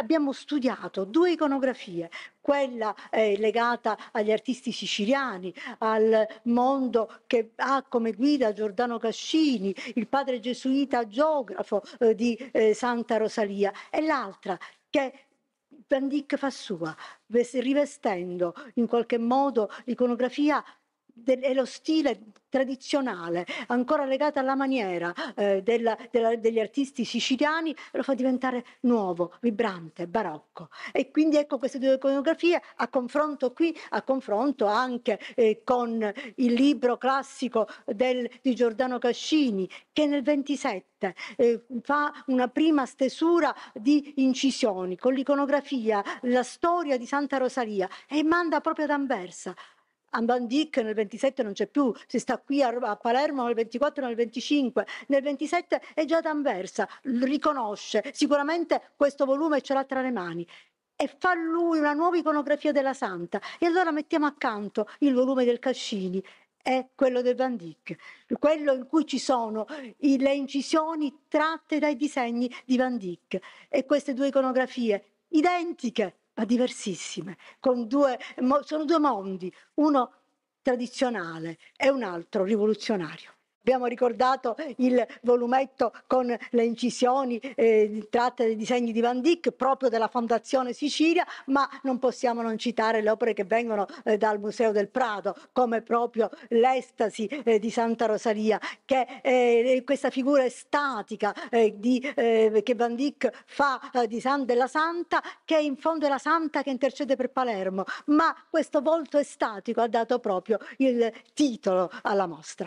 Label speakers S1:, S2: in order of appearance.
S1: Abbiamo studiato due iconografie, quella eh, legata agli artisti siciliani, al mondo che ha come guida Giordano Cascini, il padre gesuita geografo eh, di eh, Santa Rosalia, e l'altra che Van Dyck fa sua, rivestendo in qualche modo l'iconografia è lo stile tradizionale, ancora legato alla maniera eh, della, della, degli artisti siciliani, lo fa diventare nuovo, vibrante, barocco. E quindi ecco queste due iconografie a confronto qui, a confronto anche eh, con il libro classico del, di Giordano Cascini, che nel 27 eh, fa una prima stesura di incisioni con l'iconografia, la storia di Santa Rosalia e manda proprio ad Anversa a Van Dyck nel 27 non c'è più, si sta qui a, Palermo nel 24 nel 25, nel 27 è già ad Anversa, riconosce, sicuramente questo volume ce l'ha tra le mani e fa lui una nuova iconografia della santa e allora mettiamo accanto il volume del Cascini è quello del Van Dyck, quello in cui ci sono le incisioni tratte dai disegni di Van Dyck e queste due iconografie identiche ma diversissime, due, sono due mondi, uno tradizionale e un altro rivoluzionario. Abbiamo ricordato il volumetto con le incisioni eh, tratte dai disegni di Van Dyck proprio della Fondazione Sicilia, ma non possiamo non citare le opere che vengono eh, dal Museo del Prado, come proprio l'estasi eh, di Santa Rosalia, che eh, è questa figura statica eh, di, eh, che Van Dyck fa San, della Santa, che in fondo è la Santa che intercede per Palermo, ma questo volto estatico ha dato proprio il titolo alla mostra.